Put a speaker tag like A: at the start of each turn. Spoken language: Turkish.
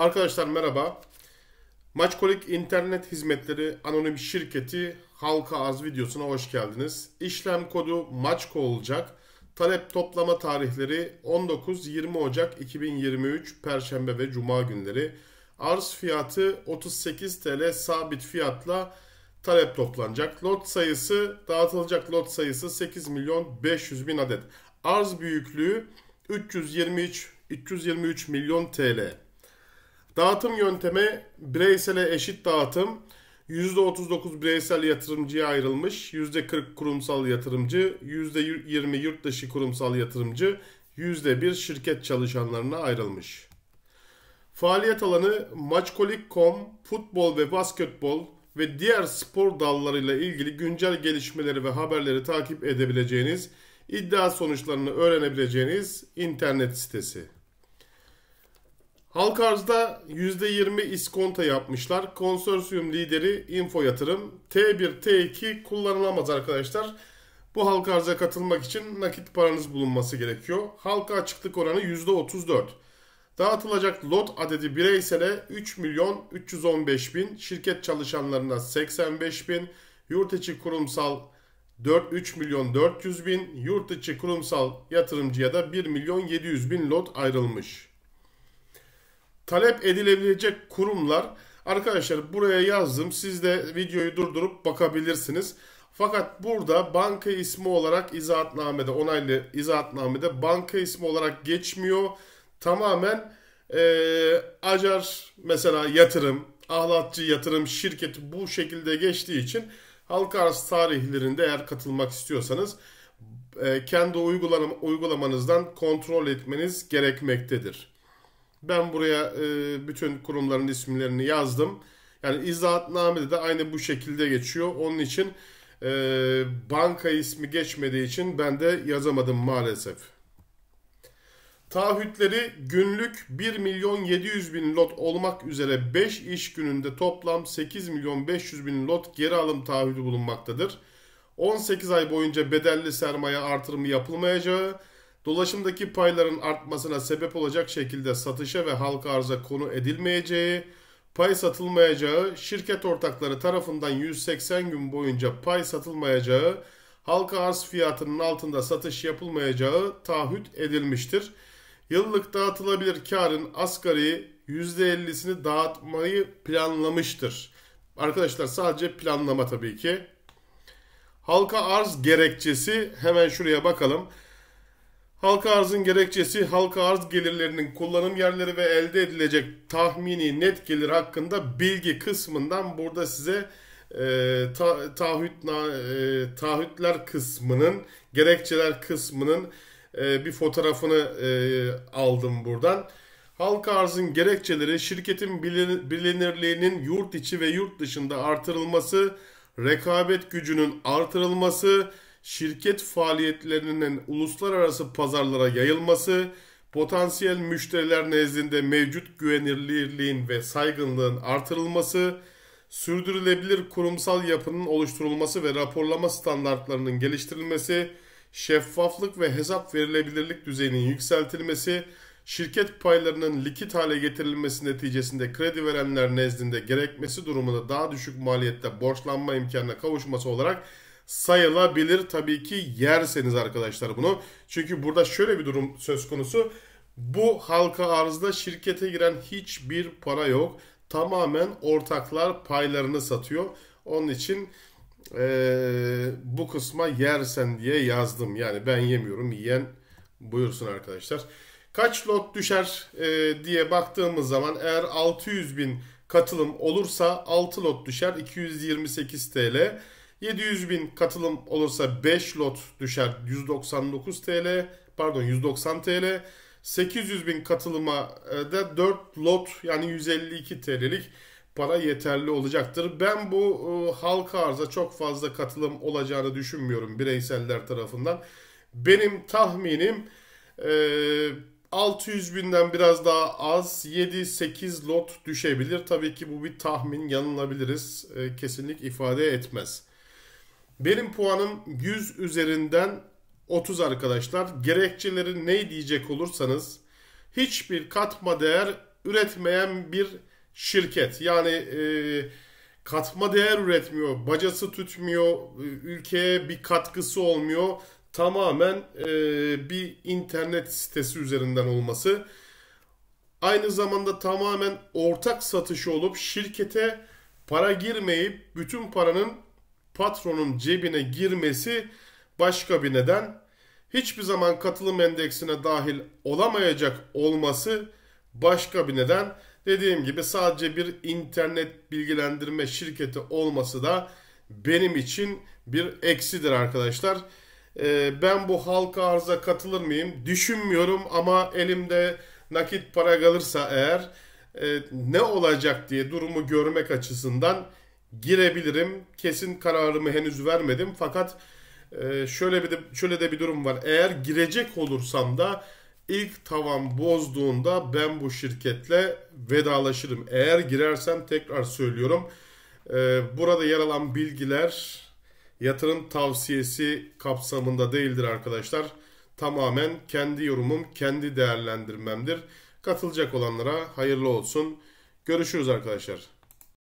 A: Arkadaşlar merhaba. Maçkolik İnternet Hizmetleri Anonim Şirketi Halka Arz videosuna hoş geldiniz. İşlem kodu Maçko olacak. Talep toplama tarihleri 19-20 Ocak 2023 Perşembe ve Cuma günleri. Arz fiyatı 38 TL sabit fiyatla talep toplanacak. Lot sayısı dağıtılacak lot sayısı 8 milyon 500 bin adet. Arz büyüklüğü 323 323 milyon TL. Dağıtım yöntemi bireysele eşit dağıtım. %39 bireysel yatırımcıya ayrılmış, %40 kurumsal yatırımcı, %20 yurt dışı kurumsal yatırımcı, %1 şirket çalışanlarına ayrılmış. Faaliyet alanı maçkolik.com, futbol ve basketbol ve diğer spor dallarıyla ilgili güncel gelişmeleri ve haberleri takip edebileceğiniz, iddia sonuçlarını öğrenebileceğiniz internet sitesi. Halk arzda %20 iskonto yapmışlar. Konsorsiyum lideri Info Yatırım T1 T2 kullanılamaz arkadaşlar. Bu halk arza katılmak için nakit paranız bulunması gerekiyor. Halka açıklık oranı %34. Dağıtılacak lot adedi bireysele 3 milyon 315 bin, şirket çalışanlarına 85 bin, yurt içi kurumsal 4, 3 milyon 400 bin, yurt içi kurumsal yatırımcıya da 1 milyon 700 bin lot ayrılmış talep edilebilecek kurumlar arkadaşlar buraya yazdım. Siz de videoyu durdurup bakabilirsiniz. Fakat burada banka ismi olarak izahatnamede onaylı izahatnamede banka ismi olarak geçmiyor. Tamamen e, acar mesela yatırım, ahlatçı yatırım şirketi bu şekilde geçtiği için halka arz tarihlerinde eğer katılmak istiyorsanız e, kendi uygulamanızdan kontrol etmeniz gerekmektedir. Ben buraya e, bütün kurumların isimlerini yazdım. Yani izahatnamede de aynı bu şekilde geçiyor. Onun için e, banka ismi geçmediği için ben de yazamadım maalesef. Taahhütleri günlük 1 milyon 700 bin lot olmak üzere 5 iş gününde toplam 8 milyon 500 bin lot geri alım taahhüdü bulunmaktadır. 18 ay boyunca bedelli sermaye artırımı yapılmayacağı, dolaşımdaki payların artmasına sebep olacak şekilde satışa ve halka arza konu edilmeyeceği, pay satılmayacağı, şirket ortakları tarafından 180 gün boyunca pay satılmayacağı, halka arz fiyatının altında satış yapılmayacağı taahhüt edilmiştir. Yıllık dağıtılabilir karın asgari %50'sini dağıtmayı planlamıştır. Arkadaşlar sadece planlama tabii ki. Halka arz gerekçesi hemen şuraya bakalım. Halka arzın gerekçesi halka arz gelirlerinin kullanım yerleri ve elde edilecek tahmini net gelir hakkında bilgi kısmından burada size e, ta, taahhüt, na, e, taahhütler kısmının gerekçeler kısmının e, bir fotoğrafını e, aldım buradan. Halka arzın gerekçeleri şirketin bilinirliğinin yurt içi ve yurt dışında artırılması, rekabet gücünün artırılması, şirket faaliyetlerinin uluslararası pazarlara yayılması, potansiyel müşteriler nezdinde mevcut güvenilirliğin ve saygınlığın artırılması, sürdürülebilir kurumsal yapının oluşturulması ve raporlama standartlarının geliştirilmesi, şeffaflık ve hesap verilebilirlik düzeyinin yükseltilmesi, şirket paylarının likit hale getirilmesi neticesinde kredi verenler nezdinde gerekmesi durumunda daha düşük maliyette borçlanma imkanına kavuşması olarak sayılabilir. Tabii ki yerseniz arkadaşlar bunu. Çünkü burada şöyle bir durum söz konusu. Bu halka arzda şirkete giren hiçbir para yok. Tamamen ortaklar paylarını satıyor. Onun için ee, bu kısma yersen diye yazdım. Yani ben yemiyorum yiyen buyursun arkadaşlar. Kaç lot düşer e, diye baktığımız zaman eğer 600 bin katılım olursa 6 lot düşer 228 TL. 700 bin katılım olursa 5 lot düşer 199 TL pardon 190 TL. 800 bin katılıma e, da 4 lot yani 152 TL'lik para yeterli olacaktır. Ben bu e, halka arza çok fazla katılım olacağını düşünmüyorum bireyseller tarafından. Benim tahminim e, 600 binden biraz daha az 7-8 lot düşebilir. Tabii ki bu bir tahmin yanılabiliriz. E, kesinlik ifade etmez. Benim puanım 100 üzerinden 30 arkadaşlar. Gerekçeleri ne diyecek olursanız hiçbir katma değer üretmeyen bir şirket. Yani e, katma değer üretmiyor, bacası tutmuyor, e, ülkeye bir katkısı olmuyor. Tamamen e, bir internet sitesi üzerinden olması. Aynı zamanda tamamen ortak satışı olup şirkete para girmeyip bütün paranın patronun cebine girmesi başka bir neden. Hiçbir zaman katılım endeksine dahil olamayacak olması başka bir neden. Dediğim gibi sadece bir internet bilgilendirme şirketi olması da benim için bir eksidir arkadaşlar. Ee, ben bu halka arıza katılır mıyım? Düşünmüyorum ama elimde nakit para kalırsa eğer e, ne olacak diye durumu görmek açısından girebilirim. Kesin kararımı henüz vermedim. Fakat e, şöyle bir de şöyle de bir durum var. Eğer girecek olursam da ilk tavan bozduğunda ben bu şirketle vedalaşırım. Eğer girersem tekrar söylüyorum. E, burada yer alan bilgiler yatırım tavsiyesi kapsamında değildir arkadaşlar. Tamamen kendi yorumum, kendi değerlendirmemdir. Katılacak olanlara hayırlı olsun. Görüşürüz arkadaşlar.